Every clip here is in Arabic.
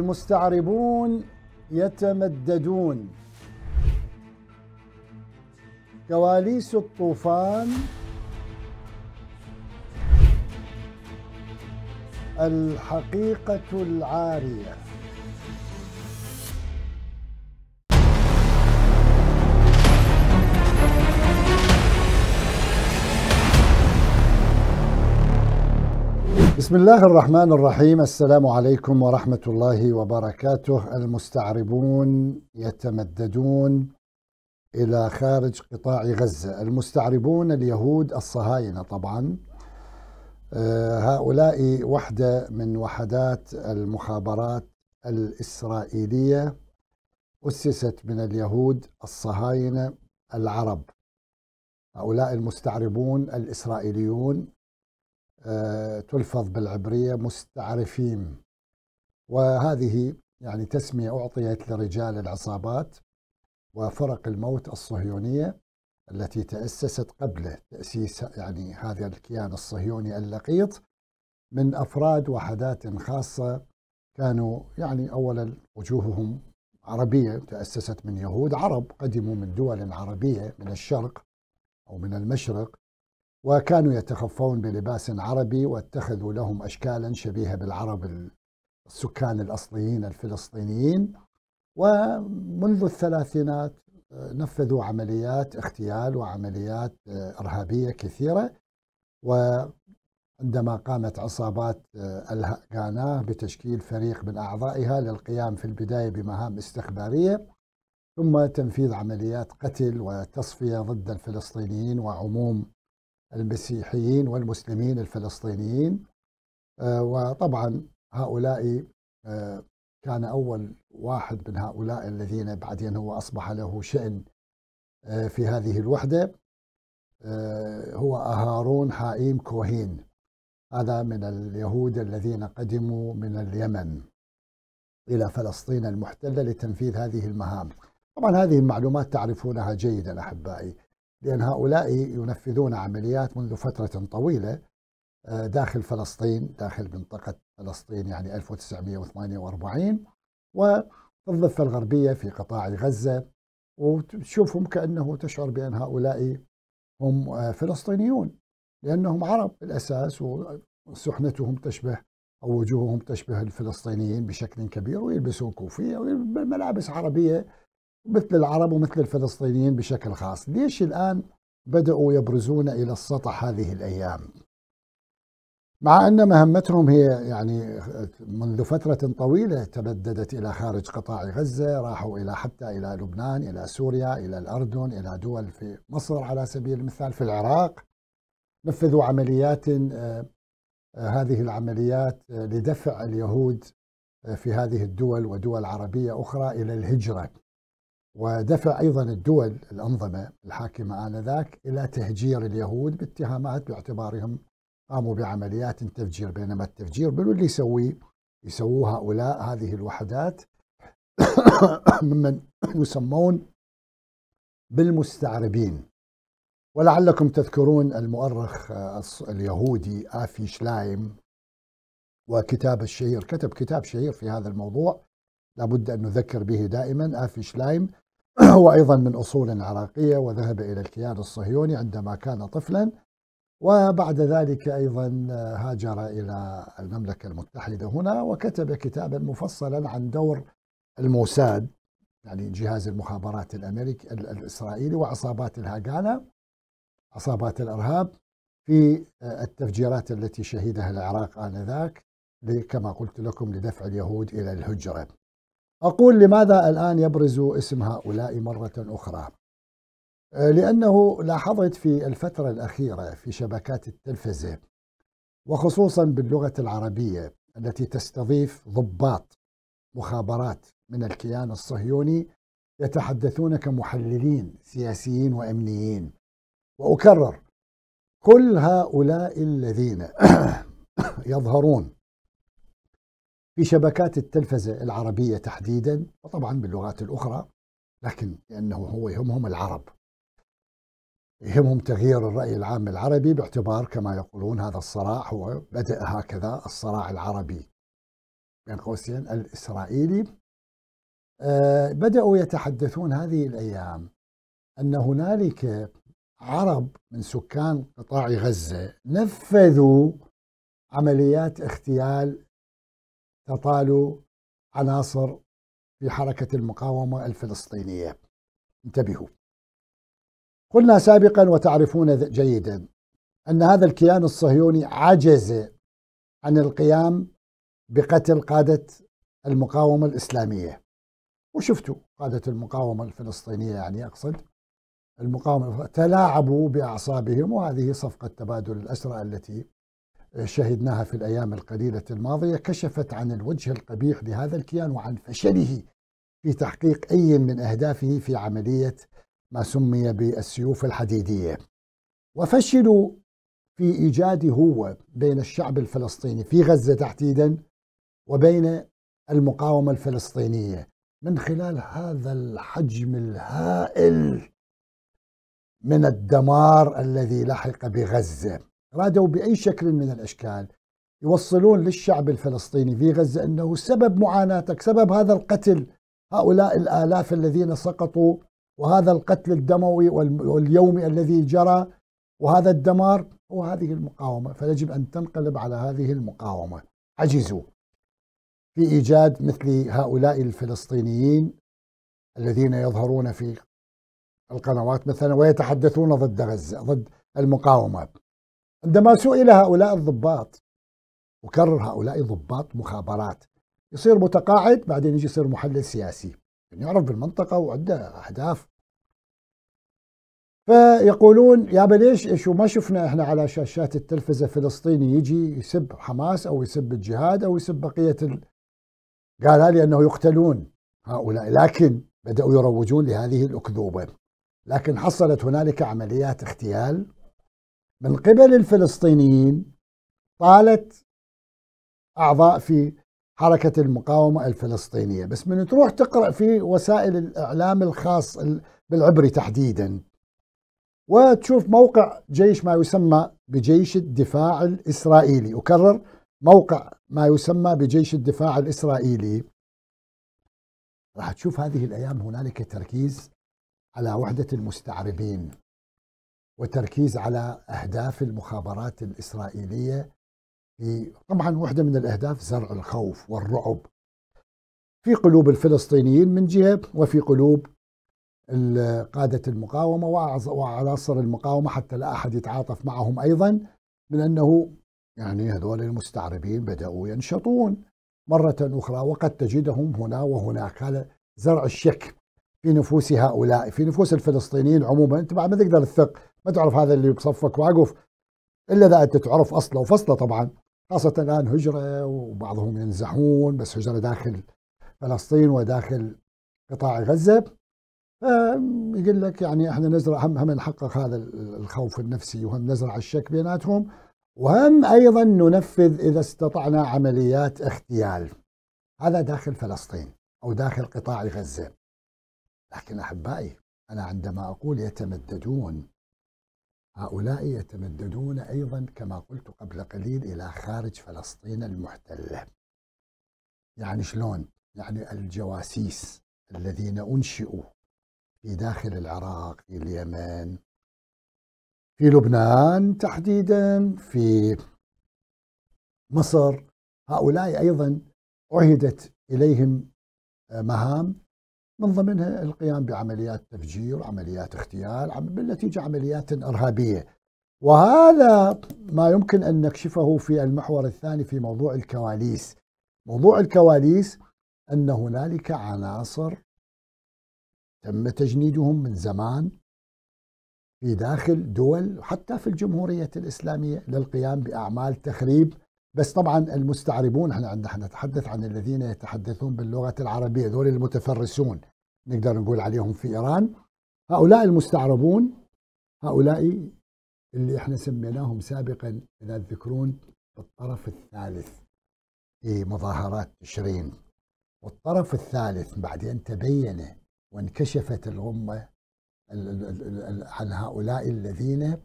المستعربون يتمددون كواليس الطوفان الحقيقة العارية بسم الله الرحمن الرحيم السلام عليكم ورحمة الله وبركاته المستعربون يتمددون إلى خارج قطاع غزة المستعربون اليهود الصهاينة طبعا آه، هؤلاء وحدة من وحدات المخابرات الإسرائيلية أسست من اليهود الصهاينة العرب هؤلاء المستعربون الإسرائيليون آه، تلفظ بالعبرية مستعرفين وهذه يعني تسمية أعطيت لرجال العصابات وفرق الموت الصهيونية التي تأسست قبل تأسيس يعني هذا الكيان الصهيوني اللقيط من أفراد وحدات خاصة كانوا يعني أولا وجوههم عربية تأسست من يهود عرب قدموا من دول عربية من الشرق أو من المشرق وكانوا يتخفون بلباس عربي واتخذوا لهم أشكالا شبيهة بالعرب السكان الأصليين الفلسطينيين ومنذ الثلاثينات نفذوا عمليات اغتيال وعمليات إرهابية كثيرة وعندما قامت عصابات الهقانة بتشكيل فريق من أعضائها للقيام في البداية بمهام استخبارية ثم تنفيذ عمليات قتل وتصفية ضد الفلسطينيين وعموم المسيحيين والمسلمين الفلسطينيين آه، وطبعا هؤلاء آه، كان أول واحد من هؤلاء الذين بعدين هو أصبح له شأن آه، في هذه الوحدة هو أهارون حائيم كوهين هذا من اليهود الذين قدموا من اليمن إلى فلسطين المحتلة لتنفيذ هذه المهام طبعا هذه المعلومات تعرفونها جيدا أحبائي لأن هؤلاء ينفذون عمليات منذ فترة طويلة آه، داخل فلسطين داخل منطقة فلسطين يعني 1948 وفي الضفة الغربية في قطاع غزة وتشوفهم كأنه تشعر بأن هؤلاء هم آه، فلسطينيون لأنهم عرب بالأساس وسحنتهم تشبه أو وجوههم تشبه الفلسطينيين بشكل كبير ويلبسون كوفية وملابس عربية مثل العرب ومثل الفلسطينيين بشكل خاص ليش الآن بدأوا يبرزون إلى السطح هذه الأيام مع أن مهمتهم هي يعني منذ فترة طويلة تبددت إلى خارج قطاع غزة راحوا إلى حتى إلى لبنان إلى سوريا إلى الأردن إلى دول في مصر على سبيل المثال في العراق نفذوا عمليات آه، هذه العمليات لدفع اليهود في هذه الدول ودول عربية أخرى إلى الهجرة ودفع أيضا الدول الأنظمة الحاكمة آنذاك إلى تهجير اليهود باتهامات باعتبارهم قاموا بعمليات تفجير بينما التفجير من اللي يسويه؟ يسووه هؤلاء هذه الوحدات ممن يسمون بالمستعربين ولعلكم تذكرون المؤرخ آه، اليهودي آفي شلايم وكتاب الشهير كتب كتاب شهير في هذا الموضوع لابد أن نذكر به دائما آفي شلايم هو أيضا من أصول عراقية وذهب إلى الكيان الصهيوني عندما كان طفلا وبعد ذلك أيضا هاجر إلى المملكة المتحدة هنا وكتب كتابا مفصلا عن دور الموساد يعني جهاز المخابرات الأمريكي الإسرائيلي وعصابات الهاغانا عصابات الإرهاب في التفجيرات التي شهدها العراق آنذاك كما قلت لكم لدفع اليهود إلى الهجرة أقول لماذا الآن يبرز اسم هؤلاء مرة أخرى آه، لأنه لاحظت في الفترة الأخيرة في شبكات التلفزة وخصوصا باللغة العربية التي تستضيف ضباط مخابرات من الكيان الصهيوني يتحدثون كمحللين سياسيين وأمنيين وأكرر كل هؤلاء الذين يظهرون في شبكات التلفزة العربية تحديدا وطبعا باللغات الأخرى لكن لأنه هو يهمهم العرب يهمهم تغيير الرأي العام العربي باعتبار كما يقولون هذا الصراع هو بدأ هكذا الصراع العربي بين قوسين الإسرائيلي أه بدأوا يتحدثون هذه الأيام أن هنالك عرب من سكان قطاع غزة نفذوا عمليات اغتيال اطالوا عناصر في حركة المقاومة الفلسطينية انتبهوا قلنا سابقا وتعرفون جيدا أن هذا الكيان الصهيوني عجز عن القيام بقتل قادة المقاومة الإسلامية وشفتوا قادة المقاومة الفلسطينية يعني أقصد المقاومة تلاعبوا بأعصابهم وهذه صفقة تبادل الأسرى التي شهدناها في الأيام القليلة الماضية كشفت عن الوجه القبيح لهذا الكيان وعن فشله في تحقيق أي من أهدافه في عملية ما سمي بالسيوف الحديدية وفشلوا في إيجاد هوة بين الشعب الفلسطيني في غزة تحديدا وبين المقاومة الفلسطينية من خلال هذا الحجم الهائل من الدمار الذي لحق بغزه أرادوا بأي شكل من الأشكال يوصلون للشعب الفلسطيني في غزة أنه سبب معاناتك سبب هذا القتل هؤلاء الآلاف الذين سقطوا وهذا القتل الدموي واليومي الذي جرى وهذا الدمار هو هذه المقاومة فيجب أن تنقلب على هذه المقاومة عجزوا في إيجاد مثل هؤلاء الفلسطينيين الذين يظهرون في القنوات مثلا ويتحدثون ضد غزة ضد المقاومة عندما سئل هؤلاء الضباط وكرر هؤلاء ضباط مخابرات يصير متقاعد بعدين يجي يصير محلل سياسي يعني يعرف بالمنطقة وعنده أهداف فيقولون يا بليش شو ما شفنا احنا على شاشات التلفزة فلسطيني يجي يسب حماس أو يسب الجهاد أو يسب بقية ال... قالها لي أنه يقتلون هؤلاء لكن بدأوا يروجون لهذه الأكذوبة لكن حصلت هنالك عمليات اغتيال من قبل الفلسطينيين طالت أعضاء في حركة المقاومة الفلسطينية بس من تروح تقرأ في وسائل الإعلام الخاص بالعبري تحديدا وتشوف موقع جيش ما يسمى بجيش الدفاع الإسرائيلي أكرر موقع ما يسمى بجيش الدفاع الإسرائيلي راح تشوف هذه الأيام هنالك تركيز على وحدة المستعربين وتركيز على أهداف المخابرات الإسرائيلية في طبعا واحدة من الأهداف زرع الخوف والرعب في قلوب الفلسطينيين من جهة وفي قلوب قادة المقاومة وعناصر المقاومة حتى لا أحد يتعاطف معهم أيضا من أنه يعني هذول المستعربين بدأوا ينشطون مرة أخرى وقد تجدهم هنا وهناك هذا زرع الشك في نفوس هؤلاء في نفوس الفلسطينيين عموما أنت بعد ما تقدر تثق ما تعرف هذا اللي بصفك واقف الا اذا انت تعرف اصله وفصله طبعا خاصه الان هجره وبعضهم ينزحون بس هجره داخل فلسطين وداخل قطاع غزه يقول لك يعني احنا نزرع هم هم نحقق هذا الخوف النفسي وهم نزرع الشك بيناتهم وهم ايضا ننفذ اذا استطعنا عمليات اغتيال هذا داخل فلسطين او داخل قطاع غزه لكن احبائي انا عندما اقول يتمددون هؤلاء يتمددون أيضا كما قلت قبل قليل إلى خارج فلسطين المحتلة يعني شلون؟ يعني الجواسيس الذين أنشئوا في داخل العراق في اليمن في لبنان تحديدا في مصر هؤلاء أيضا عهدت إليهم آه، مهام من ضمنها القيام بعمليات تفجير عمليات اغتيال بالنتيجة عمليات إرهابية وهذا ما يمكن أن نكشفه في المحور الثاني في موضوع الكواليس موضوع الكواليس أن هنالك عناصر تم تجنيدهم من زمان في داخل دول حتى في الجمهورية الإسلامية للقيام بأعمال تخريب بس طبعا المستعربون احنا عندنا نتحدث عن الذين يتحدثون باللغة العربية ذول المتفرسون نقدر نقول عليهم في إيران هؤلاء المستعربون هؤلاء اللي احنا سميناهم سابقا إذا تذكرون الطرف الثالث في مظاهرات تشرين والطرف الثالث بعدين تبين وانكشفت الغمة عن هؤلاء الذين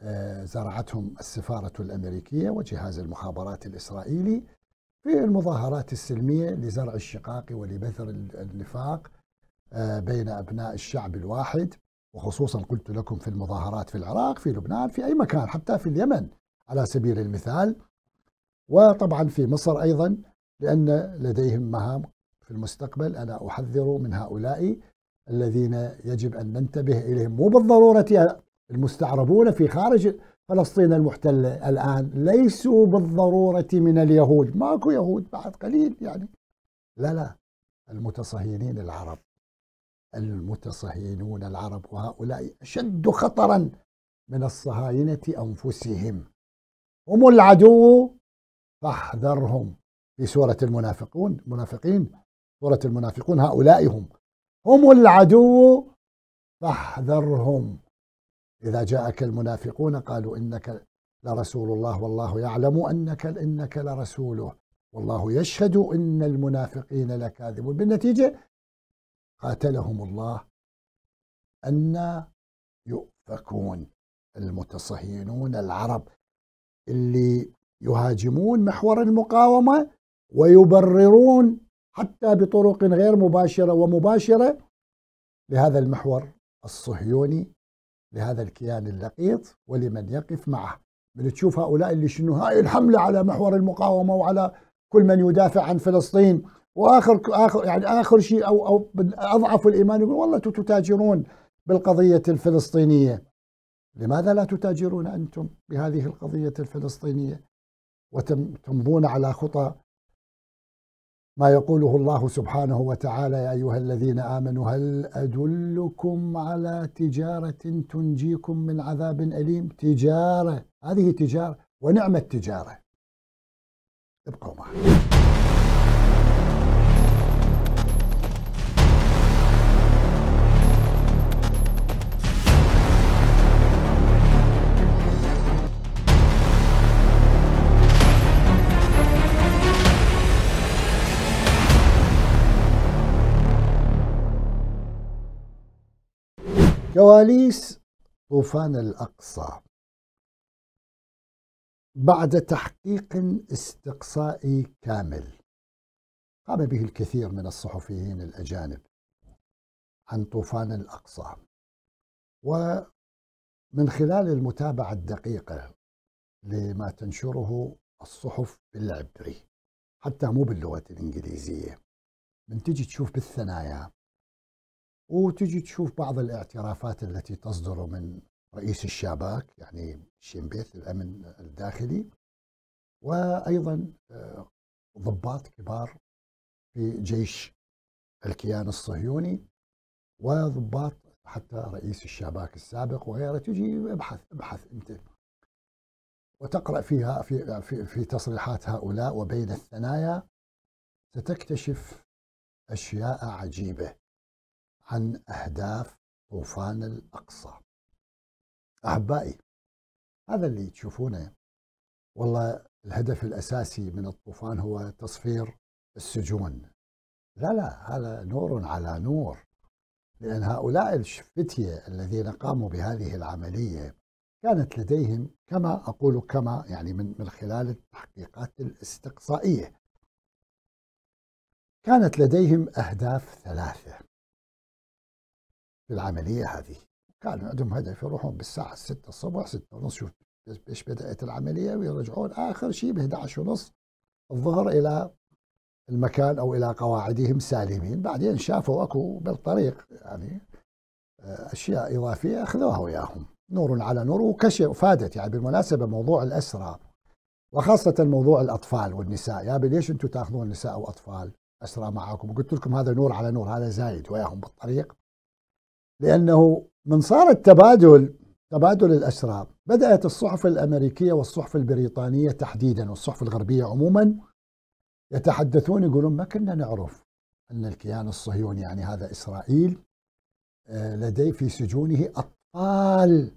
آه، زرعتهم السفارة الأمريكية وجهاز المخابرات الإسرائيلي في المظاهرات السلمية لزرع الشقاق ولبثر النفاق آه، بين أبناء الشعب الواحد وخصوصا قلت لكم في المظاهرات في العراق في لبنان في أي مكان حتى في اليمن على سبيل المثال وطبعا في مصر أيضا لأن لديهم مهام في المستقبل أنا أحذر من هؤلاء الذين يجب أن ننتبه إليهم مو بالضرورة المستعربون في خارج فلسطين المحتلة الآن ليسوا بالضرورة من اليهود ماكو يهود بعد قليل يعني لا لا المتصهينين العرب المتصهينون العرب وهؤلاء أشد خطرا من الصهاينة أنفسهم هم العدو فاحذرهم في سورة المنافقون المنافقين سورة المنافقون هؤلاء هم هم العدو فاحذرهم إذا جاءك المنافقون قالوا إنك لرسول الله والله يعلم أنك إنك لرسوله والله يشهد إن المنافقين لكاذبون بالنتيجة قاتلهم الله أن يؤفكون المتصهينون العرب اللي يهاجمون محور المقاومة ويبررون حتى بطرق غير مباشرة ومباشرة لهذا المحور الصهيوني لهذا الكيان اللقيط ولمن يقف معه من تشوف هؤلاء اللي شنو هاي الحملة على محور المقاومة وعلى كل من يدافع عن فلسطين واخر اخر يعني اخر شيء او او اضعف الايمان يقول والله انتم تتاجرون بالقضيه الفلسطينيه لماذا لا تتاجرون انتم بهذه القضيه الفلسطينيه وتمضون على خطى ما يقوله الله سبحانه وتعالى يا ايها الذين امنوا هل ادلكم على تجاره تنجيكم من عذاب اليم تجاره هذه تجاره ونعمه تجاره ابقوا معي كواليس طوفان الأقصى بعد تحقيق استقصائي كامل قام به الكثير من الصحفيين الأجانب عن طوفان الأقصى ومن خلال المتابعة الدقيقة لما تنشره الصحف بالعبري حتى مو باللغة الإنجليزية من تجي تشوف بالثنايا وتجي تشوف بعض الاعترافات التي تصدر من رئيس الشاباك يعني شيمبيث الامن الداخلي وايضا آه، ضباط كبار في جيش الكيان الصهيوني وضباط حتى رئيس الشباك السابق وغيره تجي ابحث ابحث انت وتقرا فيها في في, في تصريحات هؤلاء وبين الثنايا ستكتشف اشياء عجيبه عن أهداف طوفان الأقصى أحبائي هذا اللي تشوفونه والله الهدف الأساسي من الطوفان هو تصفير السجون لا لا هذا نور على نور لأن هؤلاء الشفتية الذين قاموا بهذه العملية كانت لديهم كما أقول كما يعني من, من خلال التحقيقات الاستقصائية كانت لديهم أهداف ثلاثة للعملية هذه كان عندهم هدف يروحون بالساعة 6 الصبح 6 ونص شوف ايش بدأت العملية ويرجعون آخر شيء ب 11 ونص الظهر إلى المكان أو إلى قواعدهم سالمين بعدين شافوا أكو بالطريق يعني آه، أشياء إضافية أخذوها وياهم نور على نور وكشف فادت يعني بالمناسبة موضوع الأسرى وخاصة موضوع الأطفال والنساء يا ليش أنتم تاخذون نساء وأطفال أسرى معاكم قلت لكم هذا نور على نور هذا زايد وياهم بالطريق لأنه من صار التبادل تبادل الأسرار بدأت الصحف الأمريكية والصحف البريطانية تحديدا والصحف الغربية عموما يتحدثون يقولون ما كنا نعرف أن الكيان الصهيوني يعني هذا إسرائيل آه، لديه في سجونه أطفال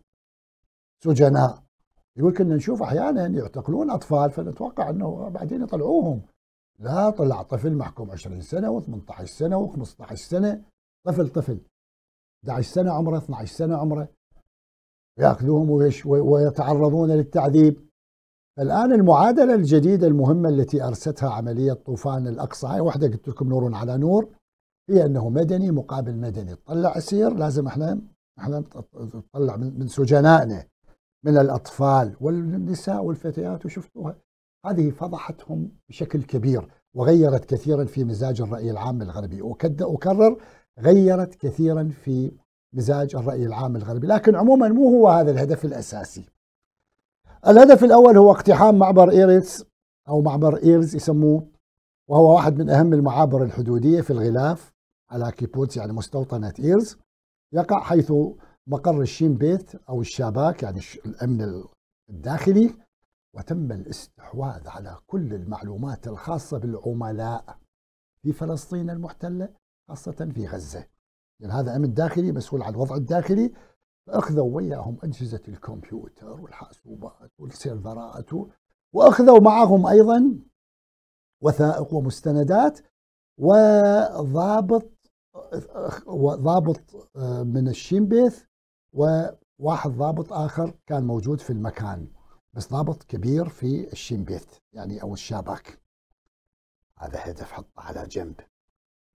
سجناء يقول كنا نشوف أحيانا يعتقلون أطفال فنتوقع أنه بعدين يطلعوهم لا طلع طفل محكوم 20 سنة و18 سنة و15 سنة طفل طفل 11 سنة عمره 12 سنة عمره يأخذوهم ويتعرضون للتعذيب الآن المعادلة الجديدة المهمة التي أرستها عملية طوفان الأقصى هاي واحدة قلت لكم نور على نور هي أنه مدني مقابل مدني تطلع أسير لازم إحنا إحنا نطلع من سجنائنا من الأطفال والنساء والفتيات وشفتوها هذه فضحتهم بشكل كبير وغيرت كثيرا في مزاج الرأي العام الغربي أكرر غيرت كثيرا في مزاج الرأي العام الغربي لكن عموما مو هو هذا الهدف الأساسي الهدف الأول هو اقتحام معبر إيريتس أو معبر إيرز يسموه وهو واحد من أهم المعابر الحدودية في الغلاف على كيبوتس يعني مستوطنة إيرز يقع حيث مقر الشين بيت أو الشاباك يعني الأمن الداخلي وتم الاستحواذ على كل المعلومات الخاصة بالعملاء في فلسطين المحتلة خاصة في غزة لأن هذا أمن داخلي مسؤول عن الوضع الداخلي فأخذوا وياهم أجهزة الكمبيوتر والحاسوبات والسيرفرات وأخذوا معهم أيضا وثائق ومستندات وضابط وضابط آه، من الشيمبيث وواحد ضابط آخر كان موجود في المكان بس ضابط كبير في الشيمبيث يعني أو الشاباك هذا هدف حطه على جنب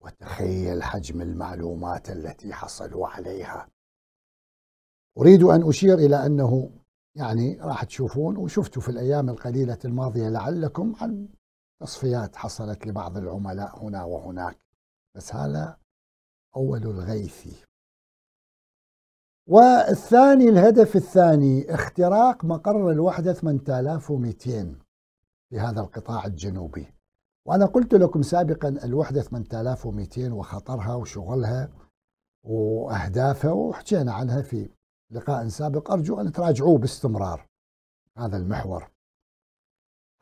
وتخيل حجم المعلومات التي حصلوا عليها أريد أن أشير إلى أنه يعني راح تشوفون وشفتوا في الأيام القليلة الماضية لعلكم عن تصفيات حصلت لبعض العملاء هنا وهناك بس هذا أول الغيث والثاني الهدف الثاني اختراق مقر الوحدة 8200 في هذا القطاع الجنوبي وأنا قلت لكم سابقا الوحدة 8200 وخطرها وشغلها وأهدافها وحكينا عنها في لقاء سابق أرجو أن تراجعوه باستمرار هذا المحور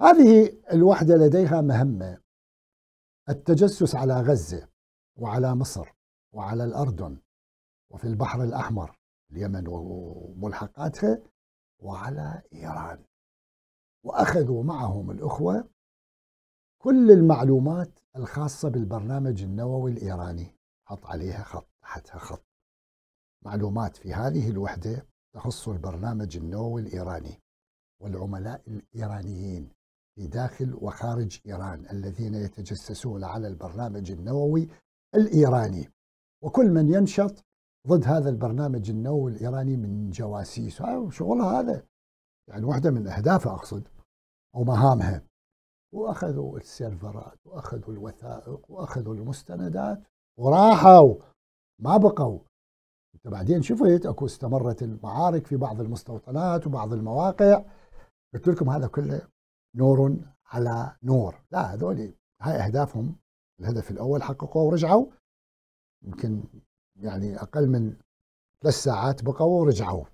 هذه الوحدة لديها مهمة التجسس على غزة وعلى مصر وعلى الأردن وفي البحر الأحمر اليمن وملحقاتها وعلى إيران وأخذوا معهم الأخوة كل المعلومات الخاصة بالبرنامج النووي الإيراني حط عليها خط تحتها خط معلومات في هذه الوحدة تخص البرنامج النووي الإيراني والعملاء الإيرانيين في داخل وخارج إيران الذين يتجسسون على البرنامج النووي الإيراني وكل من ينشط ضد هذا البرنامج النووي الإيراني من جواسيس شغل هذا يعني واحدة من أهدافها أقصد أو مهامها واخذوا السيرفرات واخذوا الوثائق واخذوا المستندات وراحوا ما بقوا انت بعدين شفت اكو استمرت المعارك في بعض المستوطنات وبعض المواقع قلت لكم هذا كله نور على نور لا هذول هاي اهدافهم الهدف الاول حققوه ورجعوا يمكن يعني اقل من ثلاث ساعات بقوا ورجعوا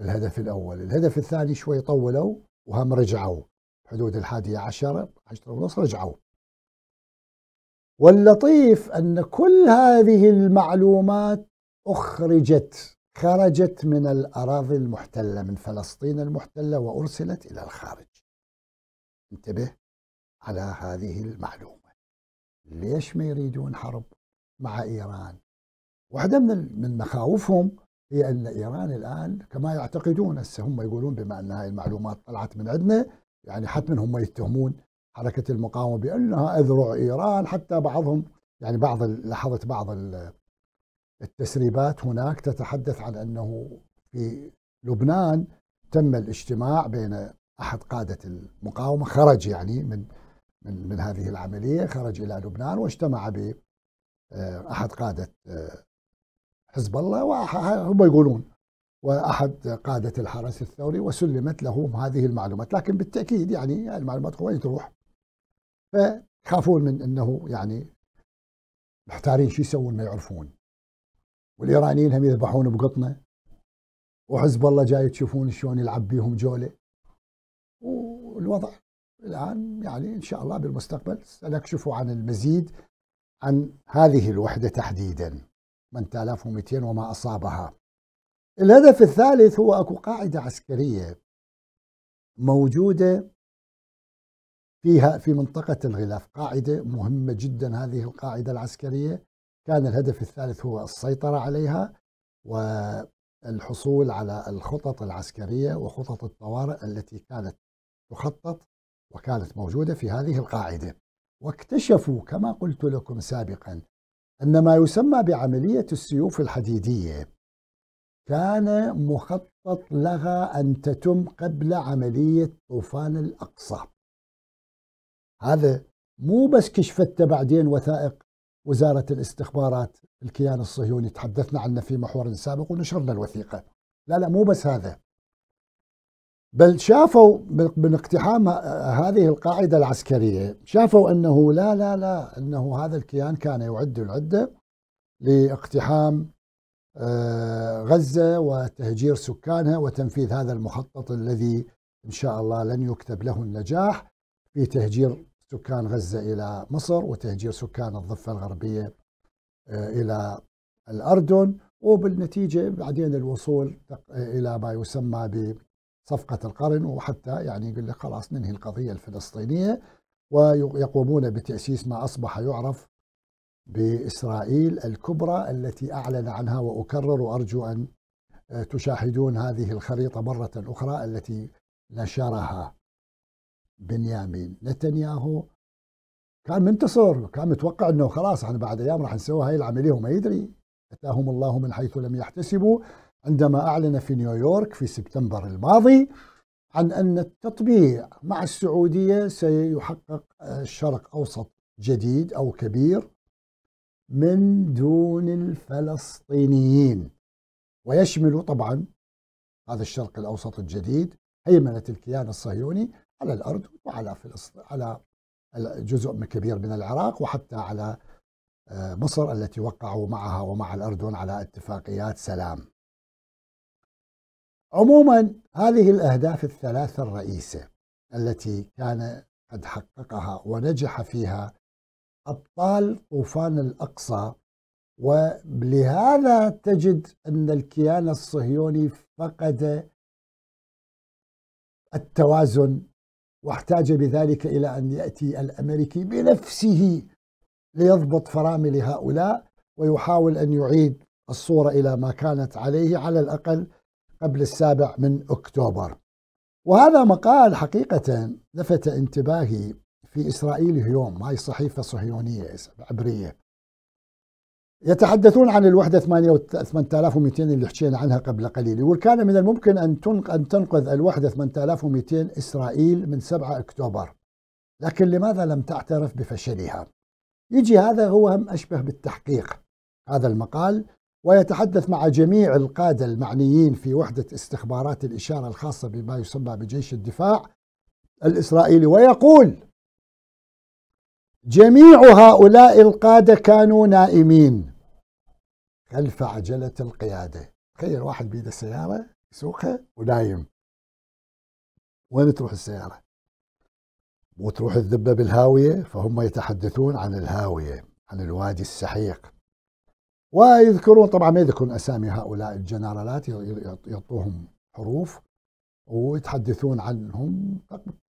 الهدف الاول الهدف الثاني شوي طولوا وهم رجعوا حدود الحادية عشرة عشرة ونص رجعوا واللطيف أن كل هذه المعلومات أخرجت خرجت من الأراضي المحتلة من فلسطين المحتلة وأرسلت إلى الخارج انتبه على هذه المعلومة ليش ما يريدون حرب مع إيران واحدة من من مخاوفهم هي أن إيران الآن كما يعتقدون هسه هم يقولون بما أن هذه المعلومات طلعت من عندنا يعني حتما هم يتهمون حركة المقاومة بأنها أذرع إيران حتى بعضهم يعني بعض لاحظت بعض التسريبات هناك تتحدث عن أنه في لبنان تم الاجتماع بين أحد قادة المقاومة خرج يعني من من من هذه العملية خرج إلى لبنان واجتمع ب آه، أحد قادة آه، حزب الله وهم يقولون واحد قاده الحرس الثوري وسلمت له هذه المعلومات لكن بالتاكيد يعني المعلومات وين تروح فخافون من انه يعني محتارين شو يسوون ما يعرفون والايرانيين هم يذبحون بقطنه وحزب الله جاي تشوفون شلون يلعب بيهم جوله والوضع الان يعني ان شاء الله بالمستقبل سنكشف عن المزيد عن هذه الوحده تحديدا 8200 وما اصابها الهدف الثالث هو اكو قاعده عسكريه موجوده فيها في منطقه الغلاف قاعده مهمه جدا هذه القاعده العسكريه كان الهدف الثالث هو السيطره عليها والحصول على الخطط العسكريه وخطط الطوارئ التي كانت تخطط وكانت موجوده في هذه القاعده واكتشفوا كما قلت لكم سابقا ان ما يسمى بعمليه السيوف الحديديه كان مخطط لها أن تتم قبل عملية طوفان الأقصى هذا مو بس كشفته بعدين وثائق وزارة الاستخبارات الكيان الصهيوني تحدثنا عنه في محور سابق ونشرنا الوثيقة لا لا مو بس هذا بل شافوا من اقتحام هذه القاعدة العسكرية شافوا أنه لا لا لا أنه هذا الكيان كان يعد العدة لاقتحام آه، غزة وتهجير سكانها وتنفيذ هذا المخطط الذي إن شاء الله لن يكتب له النجاح في تهجير سكان غزة إلى مصر وتهجير سكان الضفة الغربية آه، إلى الأردن وبالنتيجة بعدين الوصول إلى ما يسمى بصفقة القرن وحتى يعني يقول لك خلاص ننهي القضية الفلسطينية ويقومون بتأسيس ما أصبح يعرف باسرائيل الكبرى التي اعلن عنها واكرر وارجو ان آه، تشاهدون هذه الخريطه مره اخرى التي نشرها بنيامين نتنياهو كان منتصر كان متوقع انه خلاص احنا بعد ايام راح نسوي هاي العمليه وما يدري اتاهم الله من حيث لم يحتسبوا عندما اعلن في نيويورك في سبتمبر الماضي عن ان التطبيع مع السعوديه سيحقق الشرق آه، اوسط جديد او كبير من دون الفلسطينيين ويشمل طبعا هذا الشرق الاوسط الجديد هيمنه الكيان الصهيوني على الارض وعلى فلسطين على جزء كبير من العراق وحتى على آه، مصر التي وقعوا معها ومع الاردن على اتفاقيات سلام. عموما هذه الاهداف الثلاثه الرئيسه التي كان قد حققها ونجح فيها أبطال طوفان الأقصى ولهذا تجد أن الكيان الصهيوني فقد التوازن واحتاج بذلك إلى أن يأتي الأمريكي بنفسه ليضبط فرامل هؤلاء ويحاول أن يعيد الصورة إلى ما كانت عليه على الأقل قبل السابع من أكتوبر وهذا مقال حقيقة لفت انتباهي في إسرائيل هيوم هاي صحيفة صهيونية عبرية يتحدثون عن الوحدة 8200 اللي حكينا عنها قبل قليل يقول كان من الممكن أن أن تنقذ الوحدة 8200 إسرائيل من 7 أكتوبر لكن لماذا لم تعترف بفشلها يجي هذا هو هم أشبه بالتحقيق هذا المقال ويتحدث مع جميع القادة المعنيين في وحدة استخبارات الإشارة الخاصة بما يسمى بجيش الدفاع الإسرائيلي ويقول جميع هؤلاء القادة كانوا نائمين خلف عجلة القيادة تخيل واحد بيده سيارة يسوقها ونايم وين تروح السيارة وتروح الذبة بالهاوية فهم يتحدثون عن الهاوية عن الوادي السحيق ويذكرون طبعا ما يذكرون أسامي هؤلاء الجنرالات يعطوهم حروف ويتحدثون عنهم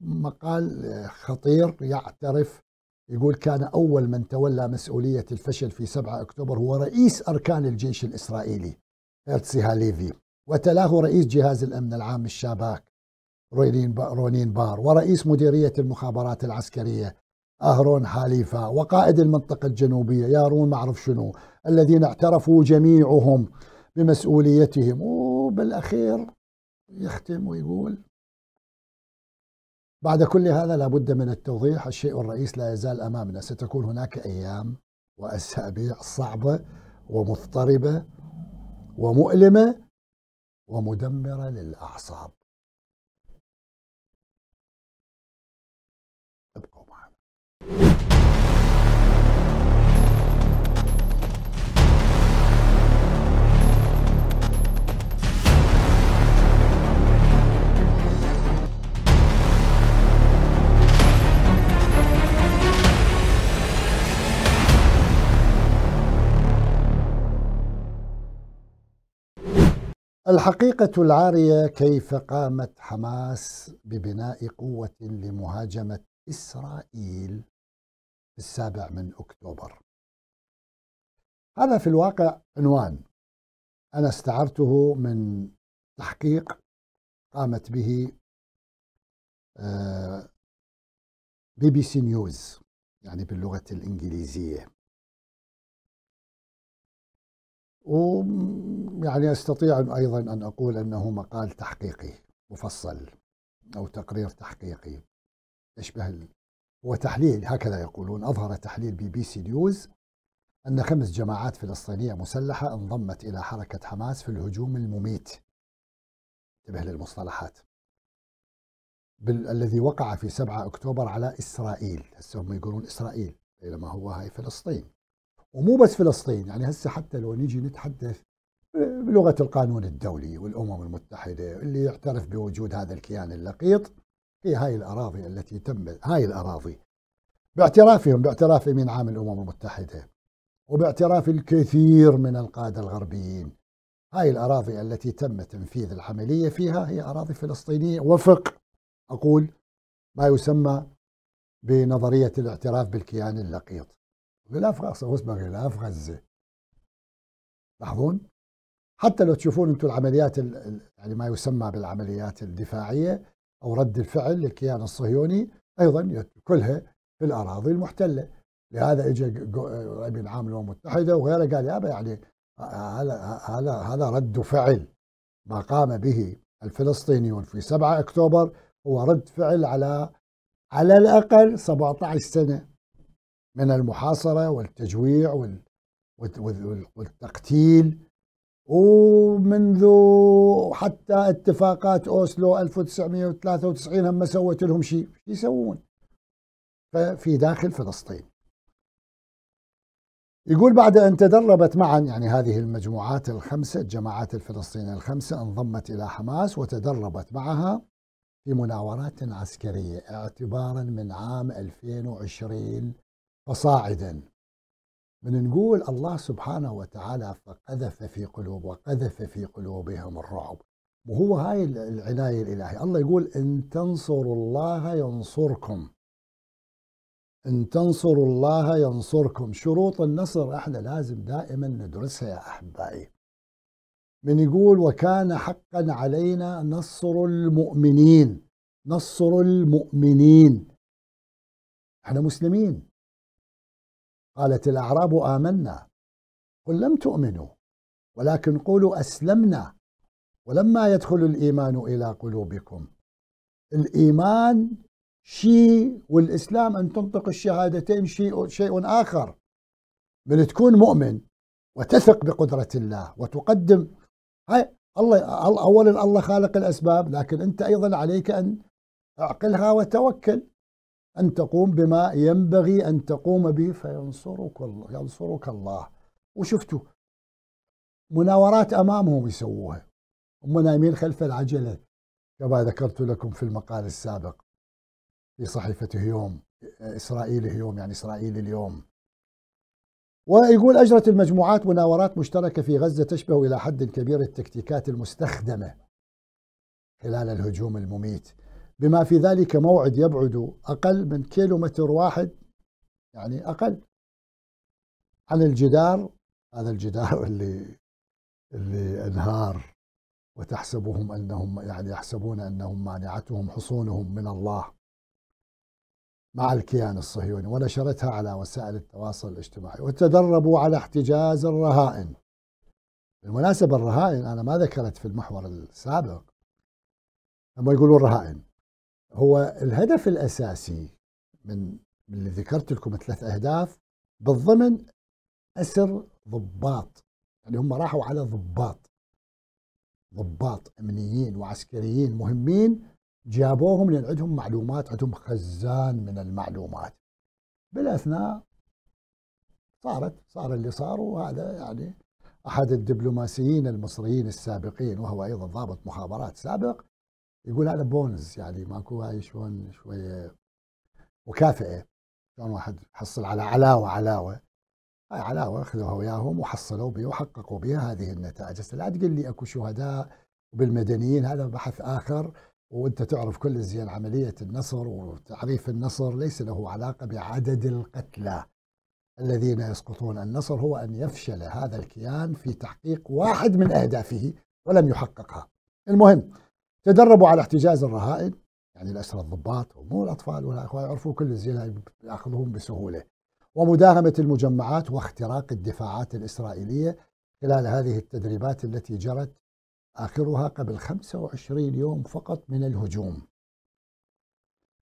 مقال خطير يعترف يقول كان أول من تولى مسؤولية الفشل في 7 أكتوبر هو رئيس أركان الجيش الإسرائيلي هيرتسي هاليفي وتلاه رئيس جهاز الأمن العام الشاباك رونين بار ورئيس مديرية المخابرات العسكرية أهرون حاليفة وقائد المنطقة الجنوبية يارون معرف شنو الذين اعترفوا جميعهم بمسؤوليتهم وبالأخير يختم ويقول بعد كل هذا لابد من التوضيح الشيء الرئيس لا يزال امامنا ستكون هناك ايام واسابيع صعبه ومضطربه ومؤلمه ومدمره للاعصاب ابقوا معنا الحقيقة العارية كيف قامت حماس ببناء قوة لمهاجمة إسرائيل في السابع من أكتوبر هذا في الواقع عنوان أنا استعرته من تحقيق قامت به آه، بي بي سي نيوز يعني باللغة الإنجليزية ويعني أستطيع أيضا أن أقول أنه مقال تحقيقي مفصل أو تقرير تحقيقي يشبه هو تحليل هكذا يقولون أظهر تحليل بي بي سي نيوز أن خمس جماعات فلسطينية مسلحة انضمت إلى حركة حماس في الهجوم المميت انتبه للمصطلحات الذي وقع في 7 أكتوبر على إسرائيل هسه هم يقولون إسرائيل بينما هو هاي فلسطين ومو بس فلسطين يعني هسه حتى لو نيجي نتحدث آه، بلغة القانون الدولي والأمم المتحدة اللي يعترف بوجود هذا الكيان اللقيط هي هاي الأراضي التي تم هاي الأراضي باعترافهم باعتراف من عام الأمم المتحدة وباعتراف الكثير من القادة الغربيين هاي الأراضي التي تم تنفيذ العملية فيها هي أراضي فلسطينية وفق أقول ما يسمى بنظرية الاعتراف بالكيان اللقيط غلاف رأسه غير غلاف غزة لاحظون حتى لو تشوفون أنتم العمليات يعني ما يسمى بالعمليات الدفاعية أو رد الفعل للكيان الصهيوني أيضا كلها في الأراضي المحتلة لهذا اجى امين عام الامم المتحده وغيره قال يابا يعني هذا هذا هذا رد فعل ما قام به الفلسطينيون في 7 اكتوبر هو رد فعل على على الاقل 17 سنه من المحاصرة والتجويع والتقتيل ومنذ حتى اتفاقات أوسلو 1993 هم ما سوت لهم شيء شو يسوون في داخل فلسطين يقول بعد أن تدربت معا يعني هذه المجموعات الخمسة الجماعات الفلسطينية الخمسة انضمت إلى حماس وتدربت معها في مناورات عسكرية اعتبارا من عام 2020 فصاعدا من نقول الله سبحانه وتعالى فقذف في قلوب وقذف في قلوبهم الرعب وهو هاي العناية الإلهية الله يقول إن تنصروا الله ينصركم إن تنصروا الله ينصركم شروط النصر إحنا لازم دائما ندرسها يا أحبائي من يقول وكان حقا علينا نصر المؤمنين نصر المؤمنين احنا مسلمين قالت الأعراب آمنا قل لم تؤمنوا ولكن قولوا أسلمنا ولما يدخل الإيمان إلى قلوبكم الإيمان شيء والإسلام أن تنطق الشهادتين شيء, شيء آخر من تكون مؤمن وتثق بقدرة الله وتقدم هاي الله أولا الله خالق الأسباب لكن أنت أيضا عليك أن اعقلها وتوكل أن تقوم بما ينبغي أن تقوم به فينصرك الله ينصرك الله وشفتوا مناورات أمامهم يسووها هم نايمين خلف العجلة كما ذكرت لكم في المقال السابق في صحيفة هيوم إسرائيل هيوم يعني إسرائيل اليوم ويقول أجرت المجموعات مناورات مشتركة في غزة تشبه إلى حد كبير التكتيكات المستخدمة خلال الهجوم المميت بما في ذلك موعد يبعد أقل من كيلومتر واحد يعني أقل عن الجدار هذا الجدار اللي اللي انهار وتحسبهم انهم يعني يحسبون انهم مانعتهم حصونهم من الله مع الكيان الصهيوني ونشرتها على وسائل التواصل الاجتماعي وتدربوا على احتجاز الرهائن بالمناسبة الرهائن أنا ما ذكرت في المحور السابق لما يقولون رهائن هو الهدف الأساسي من اللي ذكرت لكم ثلاث أهداف بالضمن أسر ضباط يعني هم راحوا على ضباط ضباط أمنيين وعسكريين مهمين جابوهم لأن عندهم معلومات عندهم خزان من المعلومات بالأثناء صارت صار اللي صار وهذا يعني أحد الدبلوماسيين المصريين السابقين وهو أيضا ضابط مخابرات سابق يقول هذا بونز يعني ماكو هاي شلون شويه مكافئه شلون واحد حصل على علاوه علاوه هاي علاوه اخذوها وياهم وحصلوا بها وحققوا بها هذه النتائج لا تقول لي اكو شهداء بالمدنيين هذا بحث اخر وانت تعرف كل زين عمليه النصر وتعريف النصر ليس له علاقه بعدد القتلى الذين يسقطون النصر هو ان يفشل هذا الكيان في تحقيق واحد من اهدافه ولم يحققها المهم تدربوا على احتجاز الرهائن يعني الأسرى الضباط ومو الأطفال ولا أخوان يعرفوا كل الزين يأخذهم بسهولة ومداهمة المجمعات واختراق الدفاعات الإسرائيلية خلال هذه التدريبات التي جرت آخرها قبل 25 يوم فقط من الهجوم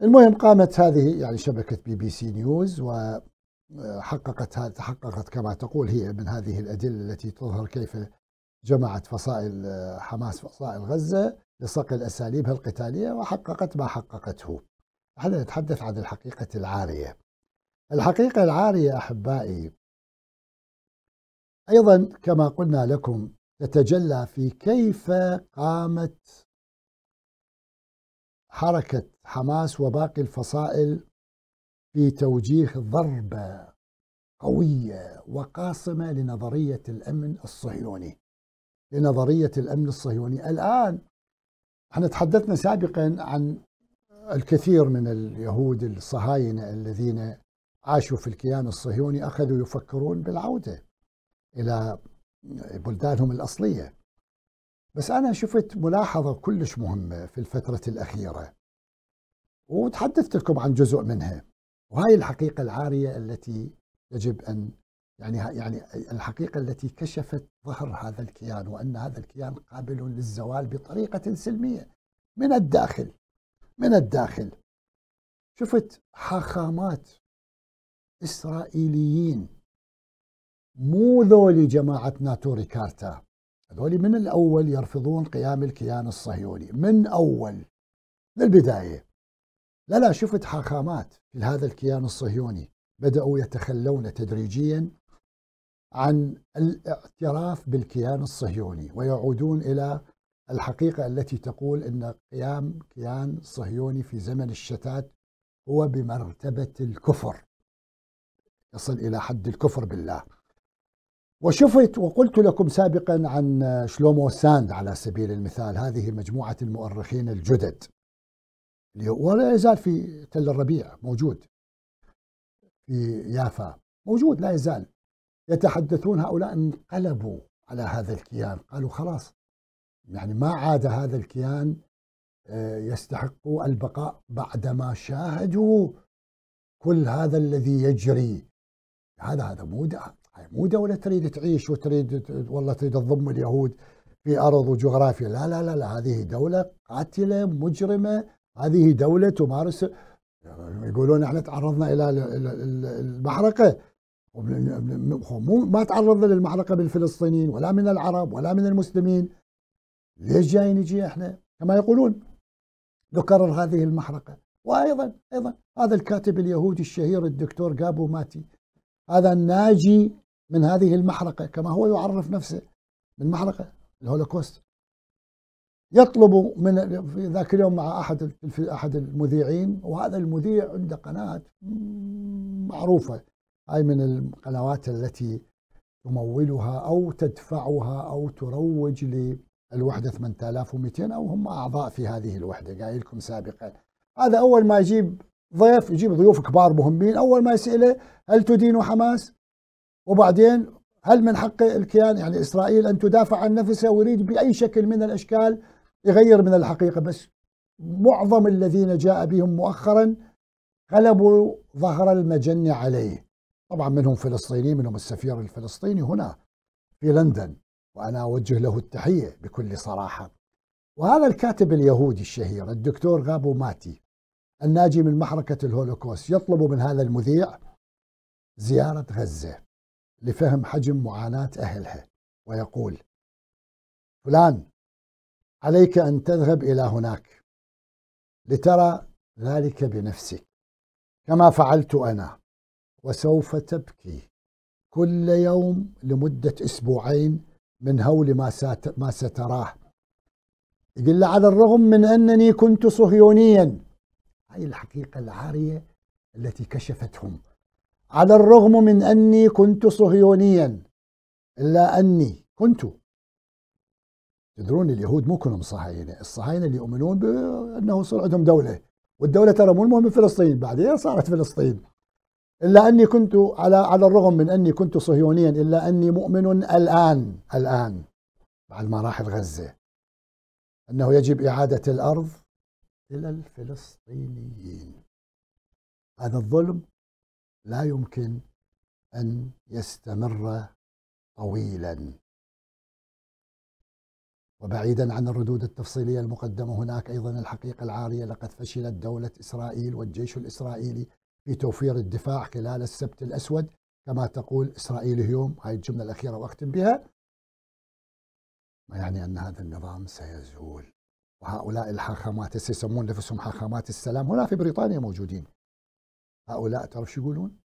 المهم قامت هذه يعني شبكة بي بي سي نيوز وحققت آه، تحققت كما تقول هي من هذه الأدلة التي تظهر كيف جمعت فصائل آه، حماس فصائل غزة لصقل أساليبها القتالية وحققت ما حققته نحن نتحدث عن الحقيقة العارية الحقيقة العارية أحبائي أيضا كما قلنا لكم تتجلى في كيف قامت حركة حماس وباقي الفصائل في توجيه ضربة قوية وقاصمة لنظرية الأمن الصهيوني لنظرية الأمن الصهيوني الآن احنا تحدثنا سابقا عن الكثير من اليهود الصهاينة الذين عاشوا في الكيان الصهيوني أخذوا يفكرون بالعودة إلى بلدانهم الأصلية بس أنا شفت ملاحظة كلش مهمة في الفترة الأخيرة وتحدثت لكم عن جزء منها وهاي الحقيقة العارية التي يجب أن يعني يعني الحقيقه التي كشفت ظهر هذا الكيان وان هذا الكيان قابل للزوال بطريقه سلميه من الداخل من الداخل شفت حاخامات اسرائيليين مو ذولي جماعه ناتوري كارتا هذول من الاول يرفضون قيام الكيان الصهيوني من اول للبدايه لا لا شفت حاخامات في هذا الكيان الصهيوني بدأوا يتخلون تدريجيا عن الاعتراف بالكيان الصهيوني ويعودون إلى الحقيقة التي تقول أن قيام كيان صهيوني في زمن الشتات هو بمرتبة الكفر يصل إلى حد الكفر بالله وشفت وقلت لكم سابقا عن شلومو ساند على سبيل المثال هذه مجموعة المؤرخين الجدد ولا يزال في تل الربيع موجود في يافا موجود لا يزال يتحدثون هؤلاء انقلبوا على هذا الكيان قالوا خلاص يعني ما عاد هذا الكيان آه، يستحق البقاء بعدما شاهدوا كل هذا الذي يجري هذا هذا مو مو دولة تريد تعيش وتريد والله تريد تضم اليهود في أرض وجغرافيا لا لا لا, لا هذه دولة قاتلة مجرمة هذه دولة تمارس يقولون احنا تعرضنا إلى المحرقة مو ما تعرضنا للمعركة بالفلسطينيين ولا من العرب ولا من المسلمين ليش جاي نجي احنا كما يقولون نكرر هذه المحرقة وأيضا أيضا هذا الكاتب اليهودي الشهير الدكتور جابو ماتي هذا الناجي من هذه المحرقة كما هو يعرف نفسه من محرقة الهولوكوست يطلب من ذاك اليوم مع احد احد المذيعين وهذا المذيع عنده قناه معروفه هاي من القنوات التي تمولها أو تدفعها أو تروج للوحدة 8200 أو هم أعضاء في هذه الوحدة قايل لكم سابقا هذا أول ما يجيب ضيف يجيب ضيوف كبار مهمين أول ما يسأله هل تدين حماس وبعدين هل من حق الكيان يعني إسرائيل أن تدافع عن نفسها ويريد بأي شكل من الأشكال يغير من الحقيقة بس معظم الذين جاء بهم مؤخرا غلبوا ظهر المجن عليه طبعا منهم فلسطيني منهم السفير الفلسطيني هنا في لندن وأنا أوجه له التحية بكل صراحة وهذا الكاتب اليهودي الشهير الدكتور غابو ماتي الناجي من محركة الهولوكوست يطلب من هذا المذيع زيارة غزة لفهم حجم معاناة أهلها ويقول فلان عليك أن تذهب إلى هناك لترى ذلك بنفسك كما فعلت أنا وسوف تبكي كل يوم لمدة أسبوعين من هول ما, سات ما ستراه يقول له على الرغم من أنني كنت صهيونيا هاي الحقيقة العارية التي كشفتهم على الرغم من أني كنت صهيونيا إلا أني كنت تدرون اليهود مو كلهم صهاينة الصهاينة اللي يؤمنون بأنه صار عندهم دولة والدولة ترى مو المهم فلسطين بعدين صارت فلسطين إلا أني كنت على على الرغم من أني كنت صهيونيا إلا أني مؤمن الآن الآن بعد ما راحت غزة أنه يجب إعادة الأرض إلى الفلسطينيين هذا الظلم لا يمكن أن يستمر طويلا وبعيدا عن الردود التفصيلية المقدمة هناك أيضا الحقيقة العارية لقد فشلت دولة إسرائيل والجيش الإسرائيلي في توفير الدفاع خلال السبت الأسود كما تقول إسرائيل اليوم هاي الجملة الأخيرة وأختم بها ما يعني أن هذا النظام سيزول وهؤلاء الحاخامات يسمون نفسهم حاخامات السلام هنا في بريطانيا موجودين هؤلاء ترى شو يقولون؟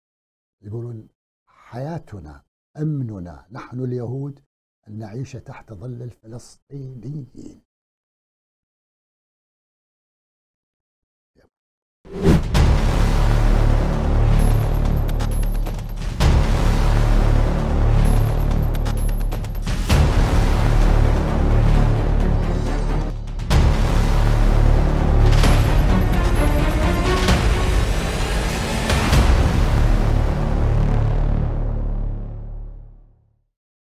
يقولون حياتنا أمننا نحن اليهود أن نعيش تحت ظل الفلسطينيين